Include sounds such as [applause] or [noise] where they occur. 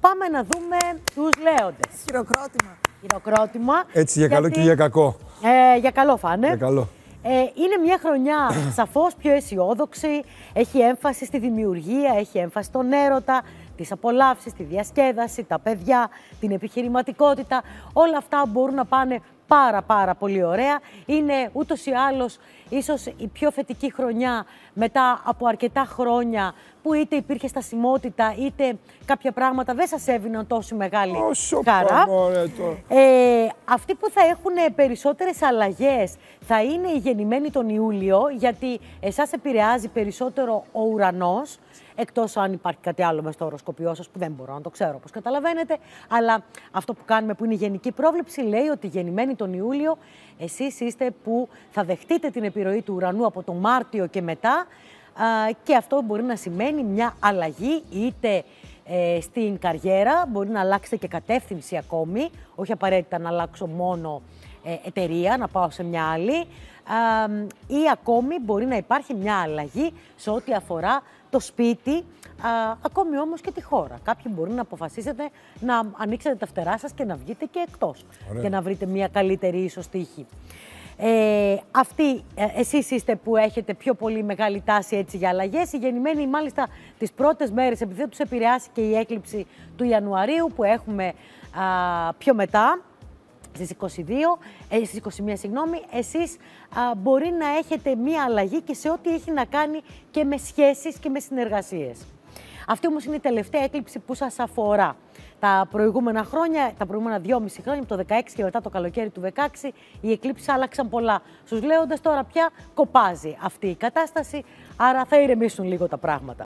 Πάμε να δούμε τους λέοντες. Χειροκρότημα. Χειροκρότημα. Έτσι για καλό και για κακό. Ε, για καλό φάνε. Για καλό. Ε, είναι μια χρονιά [coughs] σαφώς πιο αισιόδοξη, έχει έμφαση στη δημιουργία, έχει έμφαση στον έρωτα, τις απολαύσεις, τη διασκέδαση, τα παιδιά, την επιχειρηματικότητα. Όλα αυτά μπορούν να πάνε πάρα πάρα πολύ ωραία. Είναι ούτως ή άλλως ίσως η πιο θετική χρονιά μετά από αρκετά χρόνια που είτε υπήρχε στασιμότητα είτε κάποια πράγματα δεν σας έβγαιναν τόσο μεγάλη Όσο χαρά. Ε, αυτοί που θα έχουν περισσότερες αλλαγές θα είναι οι γεννημένοι τον Ιούλιο γιατί εσάς επηρεάζει περισσότερο ο ουρανός. Εκτός αν υπάρχει κάτι άλλο μες στο οροσκοπιό σας που δεν μπορώ να το ξέρω, όπως καταλαβαίνετε. Αλλά αυτό που κάνουμε που είναι γενική πρόβλεψη λέει ότι γεννημένοι τον Ιούλιο, εσείς είστε που θα δεχτείτε την επιρροή του ουρανού από τον Μάρτιο και μετά. Και αυτό μπορεί να σημαίνει μια αλλαγή είτε ε, στην καριέρα, μπορεί να αλλάξετε και κατεύθυνση ακόμη, όχι απαραίτητα να αλλάξω μόνο ε, εταιρεία, να πάω σε μια άλλη ή ακόμη μπορεί να υπάρχει μια αλλαγή σε ό,τι αφορά το σπίτι, ακόμη όμως και τη χώρα. Κάποιοι μπορεί να αποφασίσετε να ανοίξετε τα φτερά σας και να βγείτε και εκτός για να βρείτε μια καλύτερη ίσως τύχη. Ε, αυτοί, ε, εσείς είστε που έχετε πιο πολύ μεγάλη τάση έτσι για αλλαγές. Οι γεννημένοι μάλιστα τις πρώτες μέρες, επειδή τους επηρεάσει και η έκλειψη του Ιανουαρίου που έχουμε α, πιο μετά, Στις 22, ε, 21 συγγνώμη, εσείς μπορεί να έχετε μία αλλαγή και σε ό,τι έχει να κάνει και με σχέσεις και με συνεργασίες. Αυτή όμως είναι η τελευταία έκλειψη που σας αφορά. Τα προηγούμενα χρόνια, τα προηγούμενα 2,5 χρόνια, από το 16 και μετά το καλοκαίρι του 16, οι εκλήψεις άλλαξαν πολλά. Στους λέοντας τώρα πια κοπάζει αυτή η κατάσταση, άρα θα ηρεμήσουν λίγο τα πράγματα.